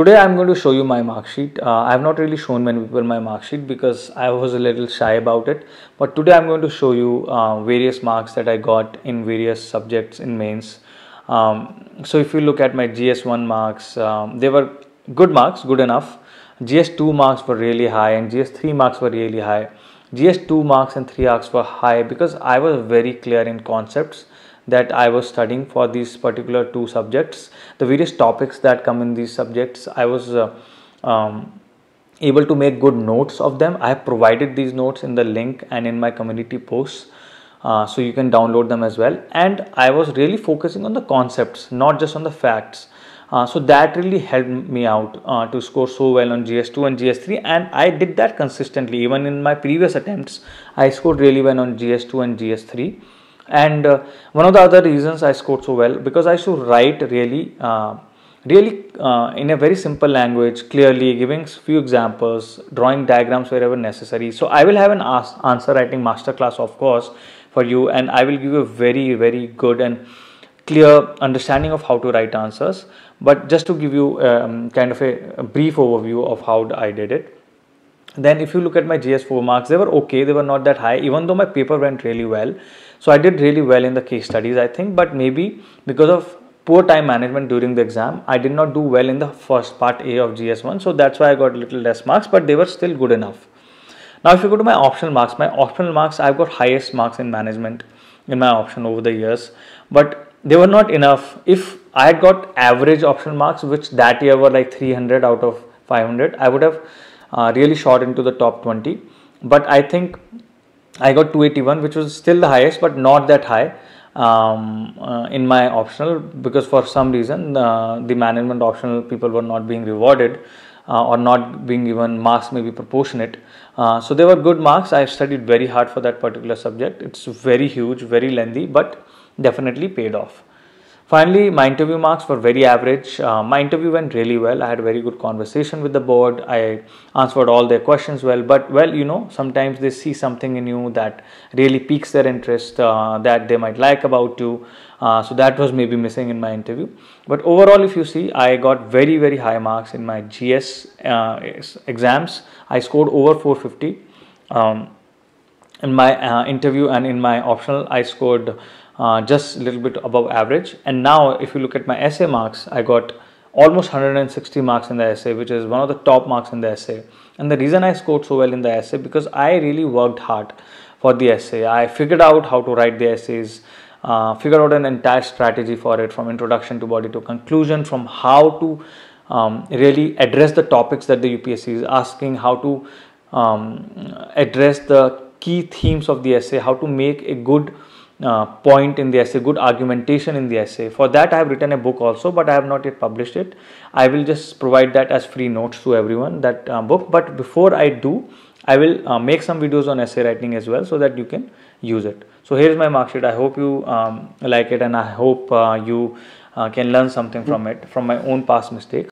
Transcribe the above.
Today I'm going to show you my mark sheet. Uh, I have not really shown many people my mark sheet because I was a little shy about it. But today I'm going to show you uh, various marks that I got in various subjects in mains. Um, so if you look at my GS1 marks, um, they were good marks, good enough. GS2 marks were really high and GS3 marks were really high. GS2 marks and 3 marks were high because I was very clear in concepts that I was studying for these particular two subjects, the various topics that come in these subjects, I was uh, um, able to make good notes of them. I have provided these notes in the link and in my community posts. Uh, so you can download them as well and i was really focusing on the concepts not just on the facts uh, so that really helped me out uh, to score so well on gs2 and gs3 and i did that consistently even in my previous attempts i scored really well on gs2 and gs3 and uh, one of the other reasons I scored so well because I used to write really uh, really uh, in a very simple language clearly giving few examples drawing diagrams wherever necessary so I will have an answer writing masterclass of course for you and I will give you a very very good and clear understanding of how to write answers but just to give you um, kind of a, a brief overview of how I did it then if you look at my gs4 marks they were okay they were not that high even though my paper went really well so i did really well in the case studies i think but maybe because of poor time management during the exam i did not do well in the first part a of gs1 so that's why i got a little less marks but they were still good enough now if you go to my optional marks my optional marks i've got highest marks in management in my option over the years but they were not enough if i had got average optional marks which that year were like 300 out of 500 i would have uh, really shot into the top 20 but i think i got 281 which was still the highest but not that high um, uh, in my optional because for some reason uh, the management optional people were not being rewarded uh, or not being given marks maybe proportionate uh, so they were good marks i studied very hard for that particular subject it's very huge very lengthy but definitely paid off Finally, my interview marks were very average. Uh, my interview went really well. I had a very good conversation with the board. I answered all their questions well. But, well, you know, sometimes they see something in you that really piques their interest, uh, that they might like about you. Uh, so, that was maybe missing in my interview. But overall, if you see, I got very, very high marks in my GS uh, exams. I scored over 450. Um, in my uh, interview and in my optional, I scored uh, just a little bit above average. And now, if you look at my essay marks, I got almost 160 marks in the essay, which is one of the top marks in the essay. And the reason I scored so well in the essay because I really worked hard for the essay. I figured out how to write the essays. Uh, figured out an entire strategy for it from introduction to body to conclusion from how to um, really address the topics that the UPSC is asking how to um, address the key themes of the essay how to make a good uh, point in the essay, good argumentation in the essay. For that, I have written a book also, but I have not yet published it. I will just provide that as free notes to everyone that uh, book. But before I do, I will uh, make some videos on essay writing as well so that you can use it. So here is my mark sheet. I hope you um, like it and I hope uh, you uh, can learn something from mm. it from my own past mistakes.